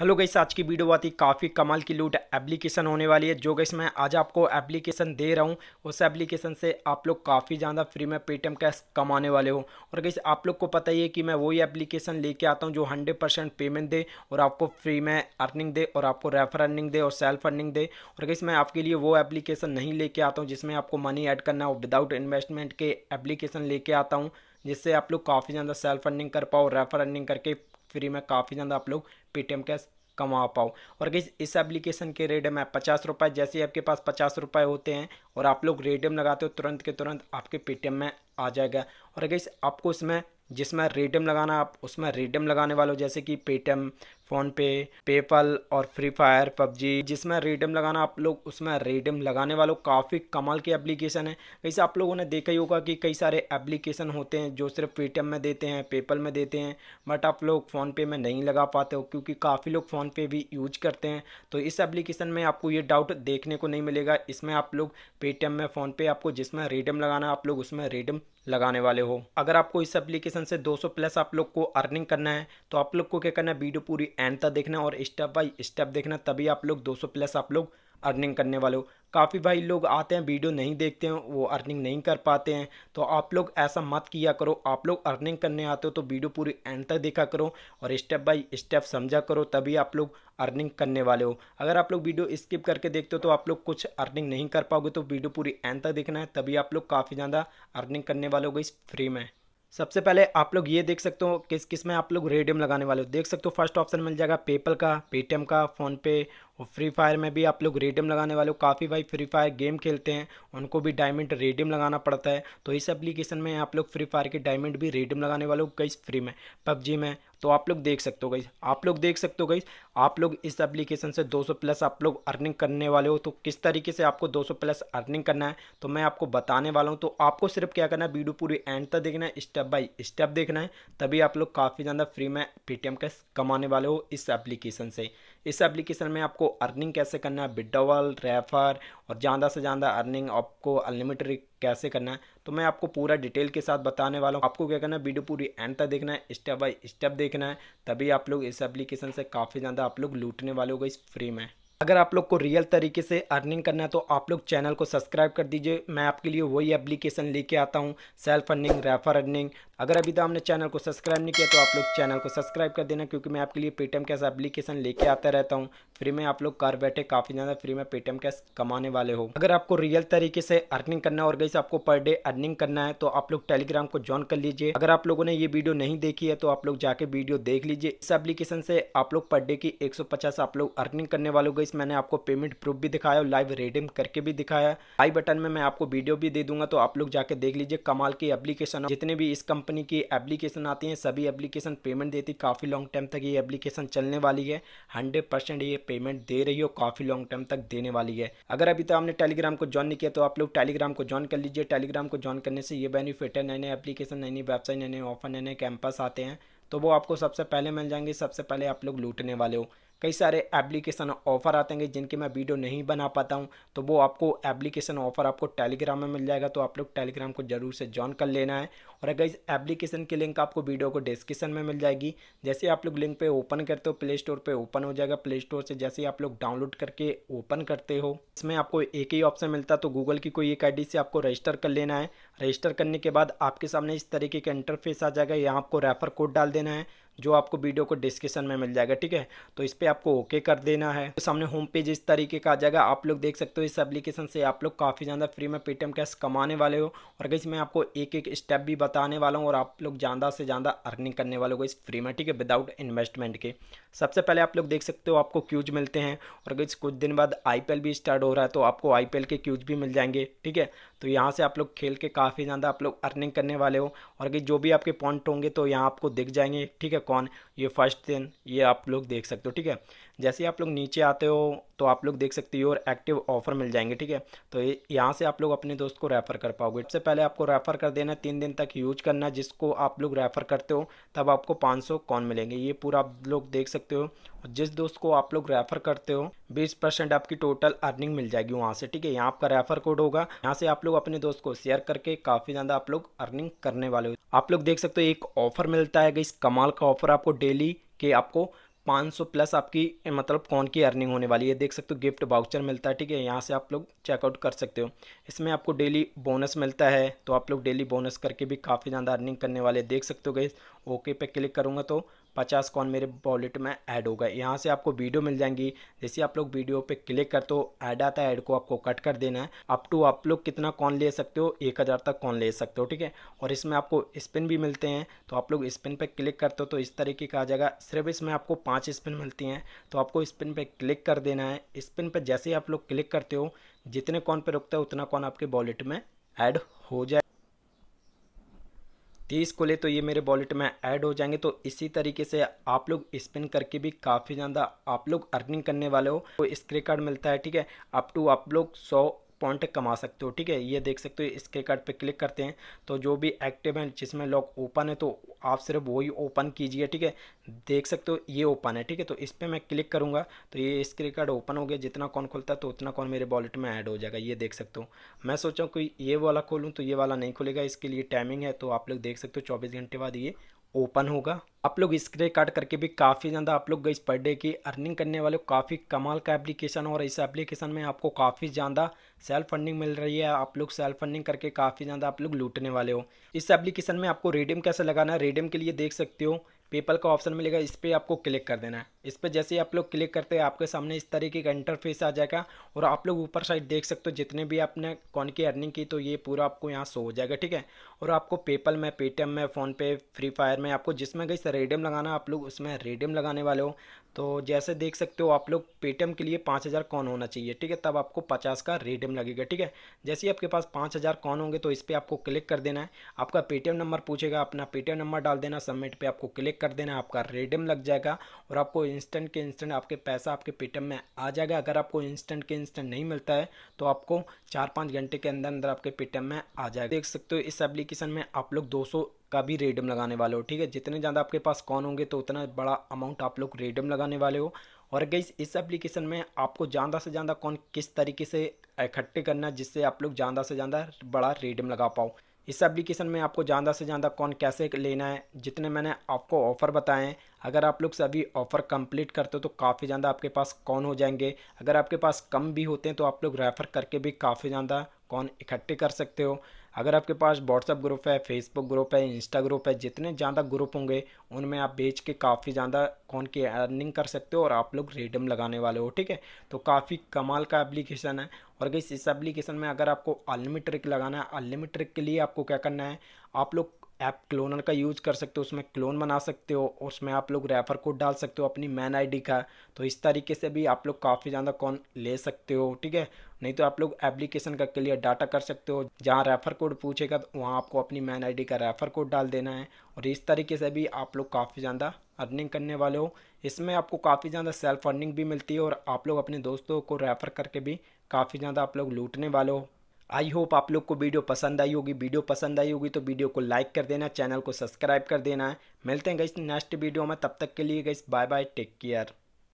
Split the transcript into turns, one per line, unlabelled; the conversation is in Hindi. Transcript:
हेलो गई आज की वीडियो बात ही काफ़ी कमाल की लूट एप्लीकेशन होने वाली है जो गई मैं आज आपको एप्लीकेशन दे रहा हूँ उस एप्लीकेशन से आप लोग काफ़ी ज़्यादा फ्री में पेटीएम कैश कमाने वाले हो और गई आप लोग को पता ही है कि मैं वही एप्लीकेशन लेके आता हूँ जो हंड्रेड परसेंट पेमेंट दे और आपको फ्री में अर्निंग दे और आपको रेफर अर्निंग दे और सेल्फ अर्निंग दे और गई मैं आपके लिए वो एप्लीकेशन नहीं लेके आता हूँ जिसमें आपको मनी ऐड करना हो विदाउट इन्वेस्टमेंट के एप्लीकेशन लेके आता हूँ जिससे आप लोग काफ़ी ज़्यादा सेल्फ अर्निंग कर पाओ रेफर अर्निंग करके फ्री में काफ़ी ज़्यादा आप लोग पेटीएम कैश कमा पाओ और गई इस एप्लीकेशन के रेडियम है पचास रुपये जैसे ही आपके पास पचास रुपये होते हैं और आप लोग रेडियम लगाते हो तुरंत के तुरंत आपके पेटीएम में आ जाएगा और अगर आपको इसमें जिसमें रेडियम लगाना आप उसमें रेडम लगाने वाले जैसे कि पेटीएम फ़ोनपे पेपल और फ्री फायर पबजी जिसमें रेडम लगाना आप लोग उसमें रेडियम लगाने वालों काफ़ी कमाल की एप्लीकेशन है वैसे आप लोगों ने देखा ही होगा कि कई सारे एप्लीकेशन होते हैं जो सिर्फ पेटीएम में देते हैं पेपल में देते हैं बट आप लोग फ़ोनपे में नहीं लगा पाते हो क्योंकि काफ़ी लोग फ़ोनपे भी यूज करते हैं तो इस एप्लीकेशन में आपको ये डाउट देखने को नहीं मिलेगा इसमें आप लोग पेटीएम में फ़ोनपे आपको जिसमें रेडम लगाना आप लोग उसमें रेडम लगाने वाले हो अगर आपको इस एप्लीकेशन से 200 प्लस आप लोग को अर्निंग करना है तो आप लोग को क्या करना है वीडियो पूरी एंड तक देखना और स्टेप बाय स्टेप देखना तभी आप लोग 200 प्लस आप लोग अर्निंग करने हो काफ़ी भाई लोग आते हैं वीडियो नहीं देखते हैं वो अर्निंग नहीं कर पाते हैं तो आप लोग ऐसा मत किया करो आप लोग अर्निंग करने आते हो तो वीडियो पूरी एंड तक देखा करो और स्टेप बाय स्टेप समझा करो तभी आप लोग अर्निंग करने वाले हो अगर आप लोग वीडियो स्किप करके देखते हो तो आप लोग कुछ अर्निंग नहीं कर पाओगे तो वीडियो पूरी एंड तक देखना है तभी आप लोग काफ़ी ज़्यादा अर्निंग करने वाले हो इस फ्री में सबसे पहले आप लोग ये देख सकते हो किस किस में आप लोग रेडियम लगाने वाले हो देख सकते हो फर्स्ट ऑप्शन मिल जाएगा पेपल का पेटीएम का फ़ोनपे और फ्री फायर में भी आप लोग रेडियम लगाने वाले हो काफ़ी भाई फ्री फायर गेम खेलते हैं उनको भी डायमंड रेडियम लगाना पड़ता है तो इस एप्लीकेशन में आप लोग फ्री फायर के डायमंड भी रेडियम लगाने वाले हो गई फ्री में पबजी में तो आप लोग देख सकते हो गई आप लोग देख सकते हो गई आप लोग इस एप्लीकेशन से 200 प्लस आप लोग अर्निंग करने वाले हो तो किस तरीके से आपको 200 प्लस अर्निंग करना है तो मैं आपको बताने वाला हूँ तो आपको सिर्फ क्या करना है वीडियो पूरी एंड तक देखना है स्टेप बाय स्टेप देखना है तभी आप लोग काफ़ी ज़्यादा फ्री में पेटीएम कैश कमाने वाले हो इस एप्लीकेशन से इस एप्लीकेशन में आपको अर्निंग कैसे करना है बिडवल रेफर और ज़्यादा से ज़्यादा अर्निंग आपको अनलिमिटेड कैसे करना है तो मैं आपको पूरा डिटेल के साथ बताने वाला हूँ आपको क्या करना है वीडियो पूरी एंड तक देखना है स्टेप बाय स्टेप देखना है तभी आप लोग इस एप्लीकेशन से काफ़ी ज़्यादा आप लोग लूटने वाले हो गए इस फ्री में अगर आप लोग को रियल तरीके से अर्निंग करना है तो आप लोग चैनल को सब्सक्राइब कर दीजिए मैं आपके लिए वही एप्लीकेशन लेके आता हूँ सेल्फ अर्निंग रेफर अर्निंग अगर अभी तो हमने चैनल को सब्सक्राइब नहीं किया तो आप लोग चैनल को सब्सक्राइब कर देना क्योंकि मैं आपके लिए पेटीएम कैश एप्लीकेशन लेके आता रहता हूँ फ्री में आप लोग घर बैठे काफ़ी ज़्यादा फ्री में पेटीएम कैश कमाने वाले हो अगर आपको रियल तरीके से अर्निंग करना और गई आपको पर डे अर्निंग करना है तो आप लोग टेलीग्राम को ज्वाइन कर लीजिए अगर आप लोगों ने ये वीडियो नहीं देखी है तो आप लोग जाके वीडियो देख लीजिए इस एप्लीकेशन से आप लोग पर डे की एक आप लोग अर्निंग करने वाले गई रुपीज़ मैंने आपको पेमेंट प्रूफ भी दिखाया और लाइव रिडीम करके भी दिखाया आई बटन में मैं आपको वीडियो भी दे दूंगा तो आप लोग जाके देख लीजिए कमाल की एप्लीकेशन जितने भी इस कंपनी की एप्लीकेशन आती हैं सभी एप्लीकेशन पेमेंट देती काफ़ी लॉन्ग टाइम तक ये एप्लीकेशन चलने वाली है हंड्रेड ये पेमेंट दे रही हो काफ़ी लॉन्ग टाइम तक देने वाली है अगर अभी तक आपने टेलीग्राम को ज्वाइन नहीं किया तो आप लोग टेलीग्राम को ज्वाइन कर लीजिए टेलीग्राम को ज्वाइन करने से ये बेनिफिट है नए नए एप्लीकेशन नई नई वेबसाइट नए नए ऑफर नए नए कैंपस आते हैं तो वो आपको सबसे पहले मिल जाएंगे सबसे पहले आप लोग लूटने वाले हो कई सारे एप्लीकेशन ऑफ़र आते हैं जिनके मैं वीडियो नहीं बना पाता हूँ तो वो आपको एप्लीकेशन ऑफ़र आपको टेलीग्राम में मिल जाएगा तो आप लोग टेलीग्राम को जरूर से ज्वाइन कर लेना है और अगर इस एप्लीकेशन की लिंक आपको वीडियो को डिस्क्रिप्शन में मिल जाएगी जैसे आप लोग लिंक पर ओपन करते हो प्ले स्टोर पर ओपन हो जाएगा प्ले स्टोर से जैसे आप लोग डाउनलोड करके ओपन करते हो इसमें आपको एक ही ऑप्शन मिलता है तो गूगल की कोई एक आई से आपको रजिस्टर कर लेना है रजिस्टर करने के बाद आपके सामने इस तरीके का इंटरफेस आ जाएगा यहाँ आपको रेफर कोड डाल देना है जो आपको वीडियो को डिस्क्रिप्शन में मिल जाएगा ठीक है तो इस पर आपको ओके कर देना है तो सामने होम पेज इस तरीके का आ जाएगा आप लोग देख सकते हो इस एप्लीकेशन से आप लोग काफ़ी ज़्यादा फ्री में पेटीएम कैश कमाने वाले हो और अगर मैं आपको एक एक स्टेप भी बताने वाला हूँ और आप लोग ज़्यादा से ज़्यादा अर्निंग करने वाले हो इस फ्री में ठीक है विदाउट इन्वेस्टमेंट के सबसे पहले आप लोग देख सकते हो आपको क्यूज मिलते हैं और अगर कुछ दिन बाद आई भी स्टार्ट हो रहा है तो आपको आई के क्यूज भी मिल जाएंगे ठीक है तो यहाँ से आप लोग खेल के काफ़ी ज़्यादा आप लोग अर्निंग करने वाले हो और अगर जो भी आपके पॉइंट होंगे तो यहाँ आपको दिख जाएंगे ठीक है अपॉन ये फर्स्ट दिन ये आप लोग देख सकते हो ठीक है जैसे आप लोग नीचे आते हो तो आप लोग देख सकते हो और एक्टिव ऑफर मिल जाएंगे ठीक है तो यहाँ से आप लोग अपने दोस्त को रेफ़र कर पाओगे सबसे पहले आपको रेफ़र कर देना तीन दिन तक यूज करना जिसको आप लोग रेफ़र करते हो तब आपको पाँच सौ कौन मिलेंगे ये पूरा आप लोग देख सकते हो जिस दोस्त को आप लोग रेफ़र करते हो बीस परसेंट आपकी टोटल अर्निंग मिल जाएगी वहाँ से ठीक है यहाँ आपका रेफ़र कोड होगा यहाँ से आप लोग अपने दोस्त को शेयर करके काफ़ी ज़्यादा आप लोग अर्निंग करने वाले हो आप लोग देख सकते हो एक ऑफ़र मिलता है इस कमाल का ऑफ़र आपको डेली के आपको 500 प्लस आपकी मतलब कौन की अर्निंग होने वाली है देख सकते हो गिफ्ट बाउचर मिलता है ठीक है यहाँ से आप लोग चेकआउट कर सकते हो इसमें आपको डेली बोनस मिलता है तो आप लोग डेली बोनस करके भी काफ़ी ज़्यादा अर्निंग करने वाले देख सकते हो गई ओके पे क्लिक करूँगा तो पचास कॉन मेरे वॉलेट में ऐड होगा यहाँ से आपको वीडियो मिल जाएंगी जैसे आप लोग वीडियो पे क्लिक कर तो ऐड आता है ऐड को आपको कट कर देना है अप टू आप लोग कितना कॉन ले सकते हो एक हज़ार तक कॉन ले सकते हो ठीक है और इसमें आपको स्पिन भी मिलते हैं तो आप लोग स्पिन पर क्लिक करते हो तो इस तरीके का आ जाएगा सिर्फ इसमें आपको पाँच स्पिन मिलती हैं तो आपको स्पिन पर क्लिक कर देना है स्पिन पर जैसे ही आप लोग क्लिक करते हो जितने कॉन पर रुकता है उतना कॉन आपके वॉलेट में ऐड हो जाए तीस को ले तो ये मेरे वॉलेट में ऐड हो जाएंगे तो इसी तरीके से आप लोग स्पिन करके भी काफ़ी ज़्यादा आप लोग अर्निंग करने वाले हो तो स्क्रे कार्ड मिलता है ठीक है अप टू आप लोग सौ पॉइंट कमा सकते हो ठीक है ये देख सकते हो इसके कार्ड पे क्लिक करते हैं तो जो भी एक्टिव है जिसमें लॉक ओपन है तो आप सिर्फ वही ओपन कीजिए ठीक है देख सकते हो ये ओपन है ठीक है तो इस पर मैं क्लिक करूँगा तो ये स्क्रे कार्ड ओपन हो गया जितना कौन खुलता है तो उतना कौन मेरे वॉलेट में ऐड हो जाएगा ये देख सकते हो मैं सोचा कि ये वाला खोलूँ तो ये वाला नहीं खुलेगा इसके लिए टाइमिंग है तो आप लोग देख सकते हो चौबीस घंटे बाद ये ओपन होगा आप लोग स्क्रे काट करके भी काफ़ी ज़्यादा आप लोग इस पर डे की अर्निंग करने वाले काफ़ी कमाल का एप्लीकेशन और इस एप्लीकेशन में आपको काफ़ी ज़्यादा सेल्फ फंडिंग मिल रही है आप लोग सेल्फ फंडिंग करके काफ़ी ज़्यादा आप लोग लूटने वाले हो इस एप्लीकेशन में आपको रेडियम कैसे लगाना है रेडियम के लिए देख सकते हो पेपल का ऑप्शन मिलेगा इस पर आपको क्लिक कर देना है इस पर जैसे ही आप लोग क्लिक करते हैं आपके सामने इस तरीके का इंटरफेस आ जाएगा और आप लोग ऊपर साइड देख सकते हो जितने भी आपने कौन की अर्निंग की तो ये पूरा आपको यहाँ शो हो जाएगा ठीक है और आपको पेपल में पेटीएम में फ़ोनपे फ्री फायर में आपको जिसमें गई रेडियम लगाना आप लोग उसमें रेडियम लगाने वाले हो तो जैसे देख सकते हो आप लोग पेटीएम के लिए पाँच हज़ार कौन होना चाहिए ठीक है तब आपको पचास का रेडियम लगेगा ठीक है जैसे ही आपके पास पाँच हज़ार कौन होंगे तो इस पर आपको क्लिक कर देना है आपका पेटीएम नंबर पूछेगा अपना पेटीएम नंबर डाल देना सबमिट पे आपको क्लिक कर देना है आपका रेडियम लग जाएगा और आपको इंस्टेंट के इंस्टेंट आपके पैसा आपके पेटीएम में आ जाएगा अगर आपको इंस्टेंट के इंस्टेंट नहीं मिलता है तो आपको चार पाँच घंटे के अंदर अंदर आपके पेटीएम में आ जाएगा देख सकते हो इस एप्लीकेशन में आप लोग दो का भी रेडम लगाने वाले हो ठीक है जितने ज़्यादा आपके पास कॉन होंगे तो उतना बड़ा अमाउंट आप लोग रेडम लगाने वाले हो और गई इस एप्लीकेशन में आपको ज़्यादा से ज़्यादा कौन किस तरीके से इकट्ठे करना है जिससे आप लोग ज़्यादा से ज़्यादा बड़ा रेडम लगा पाओ इस एप्लीकेशन में आपको ज़्यादा से ज़्यादा कौन कैसे लेना है जितने मैंने आपको ऑफ़र बताए हैं अगर आप लोग सभी ऑफ़र कंप्लीट करते हो तो काफ़ी ज़्यादा आपके पास कौन हो जाएंगे अगर आपके पास कम भी होते हैं तो आप लोग रेफ़र करके भी काफ़ी ज़्यादा कौन इकट्ठे कर सकते हो अगर आपके पास व्हाट्सअप ग्रुप है फेसबुक ग्रुप है इंस्टा ग्रुप है जितने ज़्यादा ग्रुप होंगे उनमें आप बेच के काफ़ी ज़्यादा कौन की अर्निंग कर सकते हो और आप लोग रेडम लगाने वाले हो ठीक है तो काफ़ी कमाल का एप्लीकेशन है और इस एप्लीकेशन में अगर आपको अनलिमिट ट्रिक लगाना है अनलिमिट ट्रिक के लिए आपको क्या करना है आप लोग ऐप क्लोनर का यूज कर सकते हो उसमें क्लोन बना सकते हो उसमें आप लोग रेफर कोड डाल सकते हो अपनी मैन आईडी का तो इस तरीके से भी आप लोग काफ़ी ज़्यादा कौन ले सकते हो ठीक है नहीं तो आप लोग एप्लीकेशन का क्लियर डाटा कर सकते हो जहाँ रेफर कोड पूछेगा तो वहाँ आपको अपनी मैन आई का रेफर कोड डाल देना है और इस तरीके से भी आप लोग काफ़ी ज़्यादा अर्निंग करने वाले हो इसमें आपको काफ़ी ज़्यादा सेल्फ अर्निंग भी मिलती है और आप लोग अपने दोस्तों को रेफ़र करके भी काफ़ी ज़्यादा आप लोग लूटने वाले हो आई होप आप लोग को वीडियो पसंद आई होगी वीडियो पसंद आई होगी तो वीडियो को लाइक कर देना चैनल को सब्सक्राइब कर देना है मिलते हैं गई नेक्स्ट वीडियो में तब तक के लिए गई बाय बाय टेक केयर